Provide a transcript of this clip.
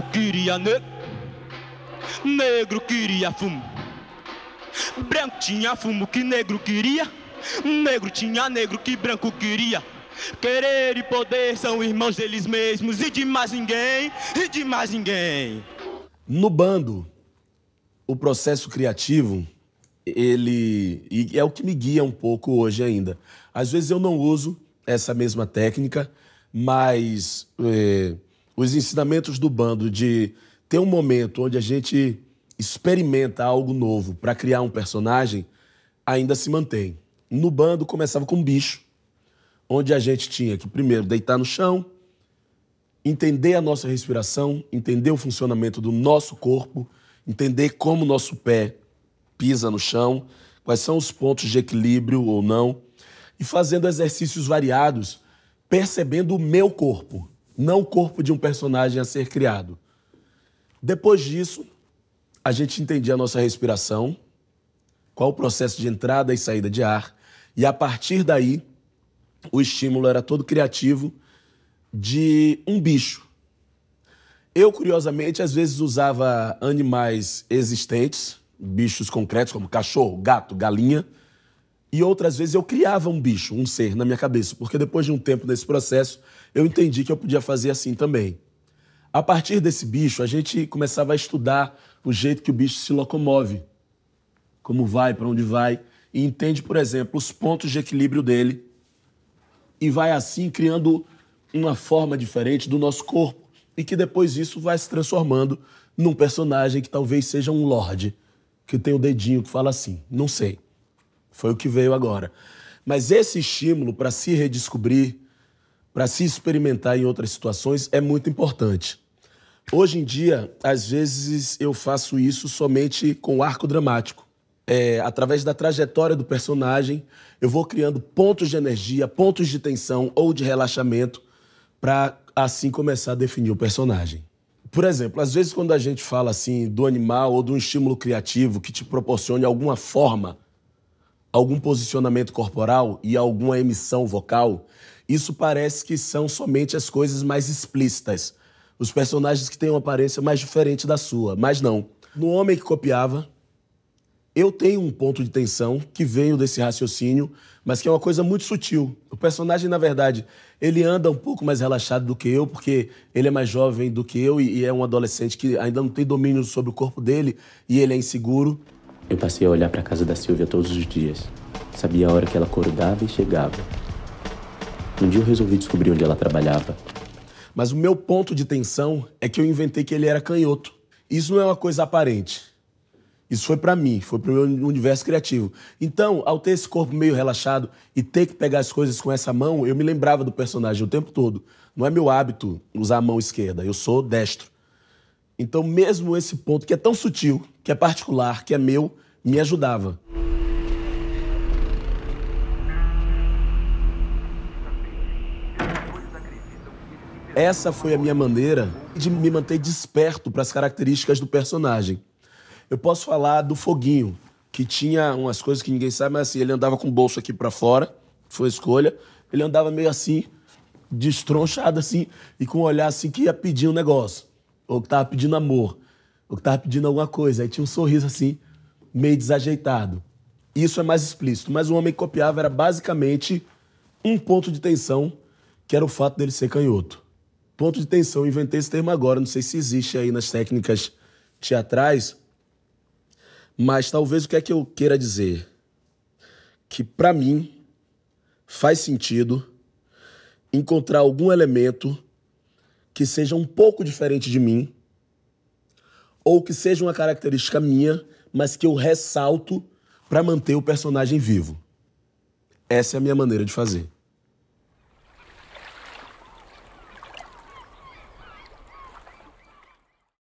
Branco queria negro, negro queria fumo. Branco tinha fumo que negro queria, negro tinha negro que branco queria. Querer e poder são irmãos deles mesmos e de mais ninguém, e de mais ninguém. No bando, o processo criativo, ele é o que me guia um pouco hoje ainda. Às vezes eu não uso essa mesma técnica, mas é, os ensinamentos do bando de ter um momento onde a gente experimenta algo novo para criar um personagem ainda se mantém. No bando começava com um bicho, onde a gente tinha que primeiro deitar no chão, entender a nossa respiração, entender o funcionamento do nosso corpo, entender como o nosso pé pisa no chão, quais são os pontos de equilíbrio ou não, e fazendo exercícios variados, percebendo o meu corpo não o corpo de um personagem a ser criado. Depois disso, a gente entendia a nossa respiração, qual o processo de entrada e saída de ar, e a partir daí, o estímulo era todo criativo de um bicho. Eu, curiosamente, às vezes usava animais existentes, bichos concretos como cachorro, gato, galinha, e outras vezes eu criava um bicho, um ser na minha cabeça, porque depois de um tempo nesse processo, eu entendi que eu podia fazer assim também. A partir desse bicho, a gente começava a estudar o jeito que o bicho se locomove, como vai, para onde vai, e entende, por exemplo, os pontos de equilíbrio dele, e vai assim criando uma forma diferente do nosso corpo, e que depois isso vai se transformando num personagem que talvez seja um lorde, que tem o dedinho que fala assim, não sei. Foi o que veio agora. Mas esse estímulo para se redescobrir, para se experimentar em outras situações, é muito importante. Hoje em dia, às vezes eu faço isso somente com arco dramático. É, através da trajetória do personagem, eu vou criando pontos de energia, pontos de tensão ou de relaxamento para assim começar a definir o personagem. Por exemplo, às vezes quando a gente fala assim do animal ou de um estímulo criativo que te proporcione alguma forma algum posicionamento corporal e alguma emissão vocal, isso parece que são somente as coisas mais explícitas, os personagens que têm uma aparência mais diferente da sua, mas não. No Homem que Copiava, eu tenho um ponto de tensão que veio desse raciocínio, mas que é uma coisa muito sutil. O personagem, na verdade, ele anda um pouco mais relaxado do que eu, porque ele é mais jovem do que eu e é um adolescente que ainda não tem domínio sobre o corpo dele e ele é inseguro. Eu passei a olhar para a casa da Silvia todos os dias. Sabia a hora que ela acordava e chegava. Um dia eu resolvi descobrir onde ela trabalhava. Mas o meu ponto de tensão é que eu inventei que ele era canhoto. Isso não é uma coisa aparente. Isso foi para mim, foi pro meu universo criativo. Então, ao ter esse corpo meio relaxado e ter que pegar as coisas com essa mão, eu me lembrava do personagem o tempo todo. Não é meu hábito usar a mão esquerda, eu sou destro. Então, mesmo esse ponto que é tão sutil, que é particular, que é meu, me ajudava. Essa foi a minha maneira de me manter desperto para as características do personagem. Eu posso falar do Foguinho, que tinha umas coisas que ninguém sabe, mas assim, ele andava com o bolso aqui para fora, foi escolha. Ele andava meio assim, destronchado assim, e com um olhar assim que ia pedir um negócio ou que tava pedindo amor, ou que tava pedindo alguma coisa. Aí tinha um sorriso assim, meio desajeitado. Isso é mais explícito, mas o homem que copiava era basicamente um ponto de tensão, que era o fato dele ser canhoto. Ponto de tensão, inventei esse termo agora, não sei se existe aí nas técnicas teatrais, mas talvez o que é que eu queira dizer? Que para mim faz sentido encontrar algum elemento que seja um pouco diferente de mim, ou que seja uma característica minha, mas que eu ressalto para manter o personagem vivo. Essa é a minha maneira de fazer.